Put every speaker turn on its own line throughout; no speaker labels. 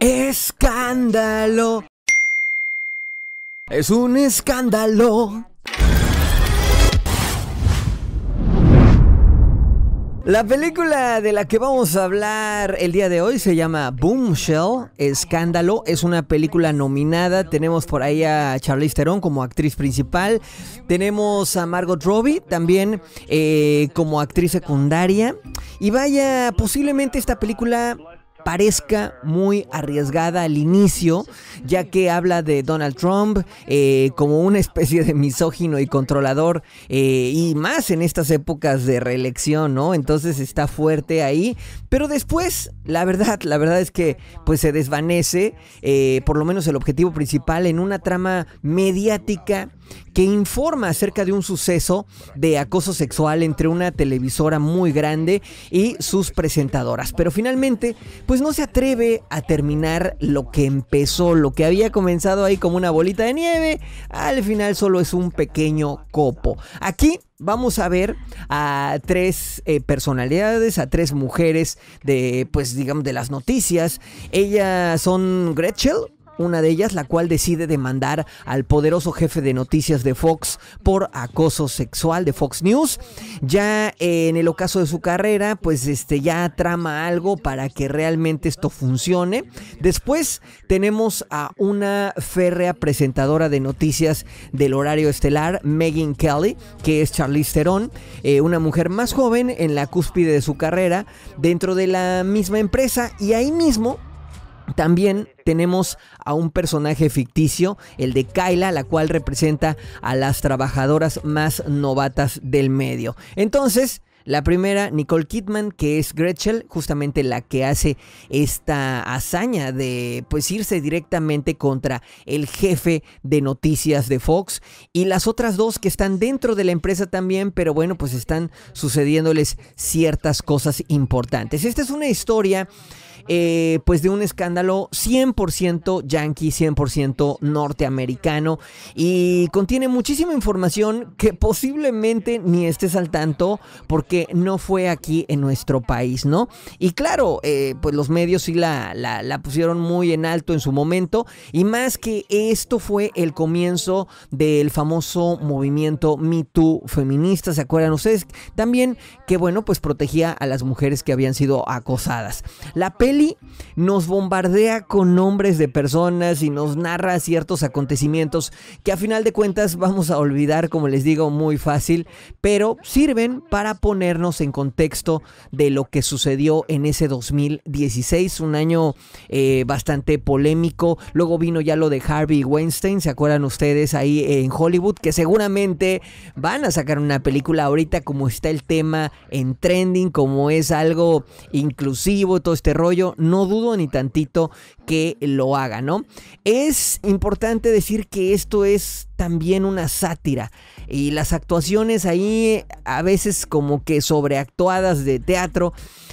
Escándalo. Es un escándalo. La película de la que vamos a hablar el día de hoy se llama Boomshell, Escándalo. Es una película nominada. Tenemos por ahí a Charlize Theron como actriz principal. Tenemos a Margot Robbie también eh, como actriz secundaria. Y vaya, posiblemente esta película parezca muy arriesgada al inicio, ya que habla de Donald Trump eh, como una especie de misógino y controlador, eh, y más en estas épocas de reelección, ¿no? Entonces está fuerte ahí, pero después, la verdad, la verdad es que pues se desvanece, eh, por lo menos el objetivo principal, en una trama mediática que informa acerca de un suceso de acoso sexual entre una televisora muy grande y sus presentadoras. Pero finalmente, pues no se atreve a terminar lo que empezó, lo que había comenzado ahí como una bolita de nieve, al final solo es un pequeño copo. Aquí vamos a ver a tres eh, personalidades, a tres mujeres de, pues digamos, de las noticias. Ellas son Gretchen, una de ellas la cual decide demandar al poderoso jefe de noticias de Fox por acoso sexual de Fox News. Ya en el ocaso de su carrera, pues este ya trama algo para que realmente esto funcione. Después tenemos a una férrea presentadora de noticias del horario estelar, Megan Kelly, que es Charlize Theron, eh, una mujer más joven en la cúspide de su carrera dentro de la misma empresa y ahí mismo también tenemos a un personaje ficticio, el de Kyla, la cual representa a las trabajadoras más novatas del medio. Entonces, la primera, Nicole Kidman, que es Gretchen, justamente la que hace esta hazaña de pues irse directamente contra el jefe de noticias de Fox. Y las otras dos que están dentro de la empresa también, pero bueno, pues están sucediéndoles ciertas cosas importantes. Esta es una historia eh, pues de un escándalo 100% yankee, 100% norteamericano y contiene muchísima información que posiblemente ni estés al tanto porque no fue aquí en nuestro país, ¿no? Y claro, eh, pues los medios sí la, la, pusieron muy en alto en su momento y más que esto fue el comienzo del famoso movimiento Me feminista, ¿se acuerdan ustedes? También que bueno, pues protegía a las mujeres que habían sido acosadas. La peli nos bombardea con nombres de personas y nos narra ciertos acontecimientos que a final de cuentas vamos a olvidar, como les digo, muy fácil, pero sirven para ponernos en contexto de lo que sucedió en ese 2016, un año eh, bastante polémico. Luego vino ya lo de Harvey Weinstein, ¿se acuerdan ustedes ahí en Hollywood? Que seguramente van a sacar una película ahorita como está el tema en trending, como es algo inclusivo, todo este rollo no dudo ni tantito que lo haga, ¿no? Es importante decir que esto es también una sátira y las actuaciones ahí a veces como que sobreactuadas de teatro,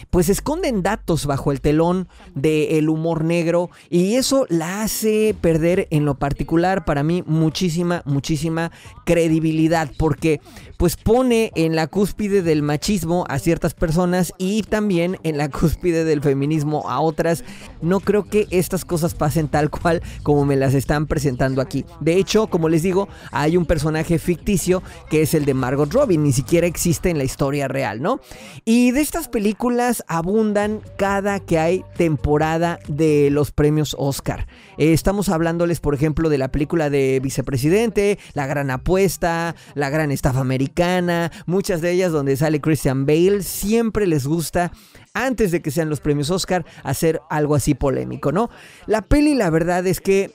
pues esconden datos bajo el telón del humor negro y eso la hace perder en lo particular para mí muchísima, muchísima credibilidad porque pues pone en la cúspide del machismo a ciertas personas y también en la cúspide del feminismo a otras. No creo que estas cosas pasen tal cual como me las están presentando aquí. De hecho, como les digo, hay un personaje ficticio que es el de Margot Robin, ni siquiera existe en la historia real, ¿no? Y de estas películas abundan cada que hay temporada de los premios Oscar. Eh, estamos hablándoles, por ejemplo, de la película de Vicepresidente, La Gran Apuesta, La Gran Estafa Americana, muchas de ellas donde sale Christian Bale, siempre les gusta antes de que sean los premios Oscar, hacer algo así polémico, ¿no? La peli la verdad es que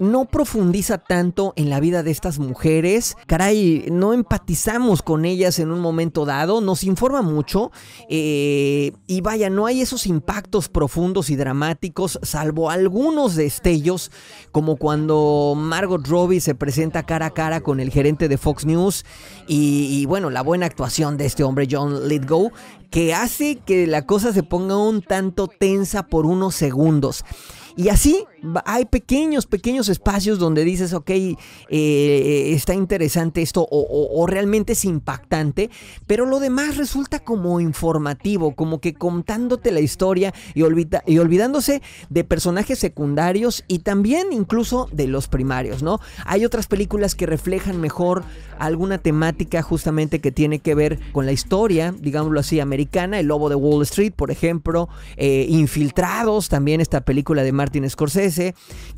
no profundiza tanto en la vida de estas mujeres. Caray, no empatizamos con ellas en un momento dado, nos informa mucho. Eh, y vaya, no hay esos impactos profundos y dramáticos, salvo algunos destellos, como cuando Margot Robbie se presenta cara a cara con el gerente de Fox News y, bueno, la buena actuación de este hombre, John Litgo. que hace que la cosa se ponga un tanto tensa por unos segundos. Y así hay pequeños, pequeños espacios donde dices, ok, eh, eh, está interesante esto o, realmente es impactante, pero lo demás resulta como informativo, como que contándote la historia y, y olvidándose de personajes secundarios y también incluso de los primarios, ¿no? Hay otras películas que reflejan mejor alguna temática justamente que tiene que ver con la historia, digámoslo así, americana, El Lobo de Wall Street, por ejemplo, eh, Infiltrados, también esta película de Martin Scorsese,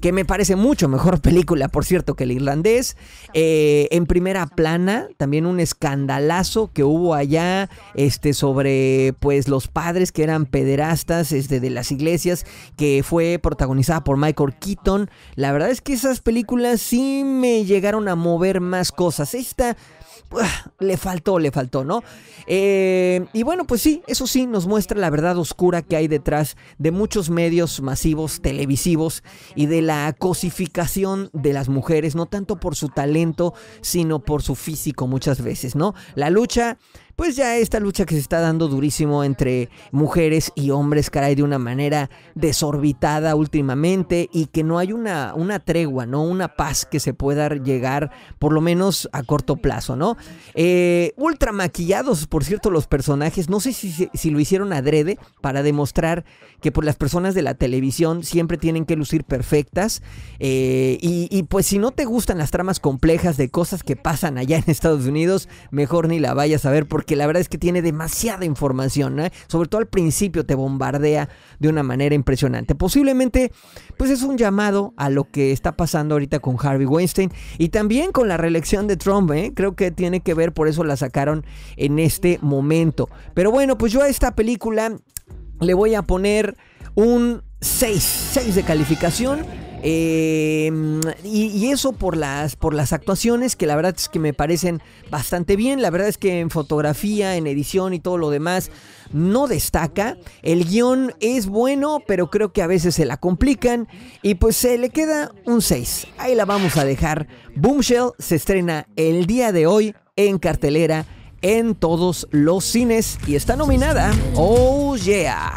que me parece mucho mejor película, por cierto, que el irlandés. Eh, en primera plana, también un escandalazo que hubo allá este, sobre pues, los padres que eran pederastas este, de las iglesias, que fue protagonizada por Michael Keaton. La verdad es que esas películas sí me llegaron a mover más cosas. Esta... le faltó, le faltó, ¿no? Eh, y bueno, pues sí, eso sí nos muestra la verdad oscura que hay detrás de muchos medios masivos televisivos y de la cosificación de las mujeres, no tanto por su talento, sino por su físico muchas veces, ¿no? La lucha pues ya esta lucha que se está dando durísimo entre mujeres y hombres, cae de una manera desorbitada últimamente y que no hay una, una tregua, ¿no? Una paz que se pueda llegar, por lo menos a corto plazo, ¿no? Eh, ultra maquillados, por cierto, los personajes, no sé si, lo hicieron adrede para demostrar que por pues, las personas de la televisión siempre tienen que lucir perfectas eh, y, y pues si no te gustan las tramas complejas de cosas que pasan allá en Estados Unidos, mejor ni la vayas a ver porque que la verdad es que tiene demasiada información, ¿eh? sobre todo al principio te bombardea de una manera impresionante. Posiblemente, pues es un llamado a lo que está pasando ahorita con Harvey Weinstein y también con la reelección de Trump, ¿eh? creo que tiene que ver, por eso la sacaron en este momento. Pero bueno, pues yo a esta película le voy a poner un 6, 6 de calificación Em, y, eso por las, por las actuaciones que la verdad es que me parecen bastante bien. La verdad es que en fotografía, en edición y todo lo demás no destaca. El guión es bueno, pero creo que a veces se la complican. Y pues se le queda un 6. Ahí la vamos a dejar. Boomshell se estrena el día de hoy en cartelera en todos los cines y está nominada. Oh yeah.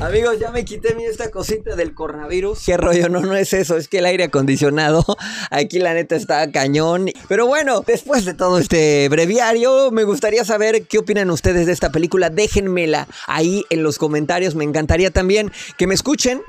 Amigos, ya me quité mi esta cosita del coronavirus. Qué rollo, no, no es eso, es que el aire acondicionado aquí la neta está cañón. Pero bueno, después de todo este breviario, me gustaría saber qué opinan ustedes de esta película. Déjenmela ahí en los comentarios. Me encantaría también que me escuchen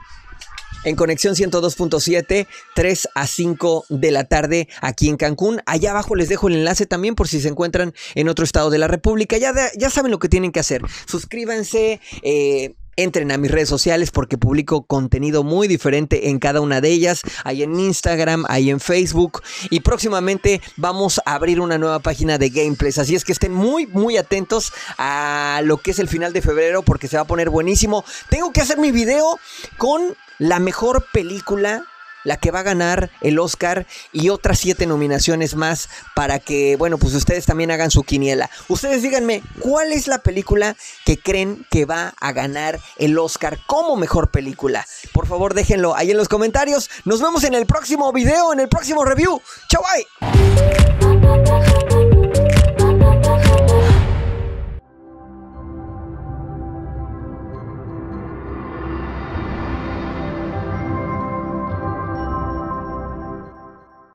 en Conexión 102.7, 3 a 5 de la tarde aquí en Cancún. Allá abajo les dejo el enlace también por si se encuentran en otro estado de la República. Ya, ya saben lo que tienen que hacer. Suscríbanse. Eh, entren a mis redes sociales porque publico contenido muy diferente en cada una de ellas, ahí en Instagram, ahí en Facebook y próximamente vamos a abrir una nueva página de gameplays, así es que estén muy muy atentos a lo que es el final de febrero porque se va a poner buenísimo. Tengo que hacer mi video con la mejor película la que va a ganar el Oscar y otras siete nominaciones más para que, bueno, pues ustedes también hagan su quiniela. Ustedes díganme, ¿cuál es la película que creen que va a ganar el Oscar como mejor película? Por favor, déjenlo ahí en los comentarios. Nos vemos en el próximo video, en el próximo review. ¡Chao, bye!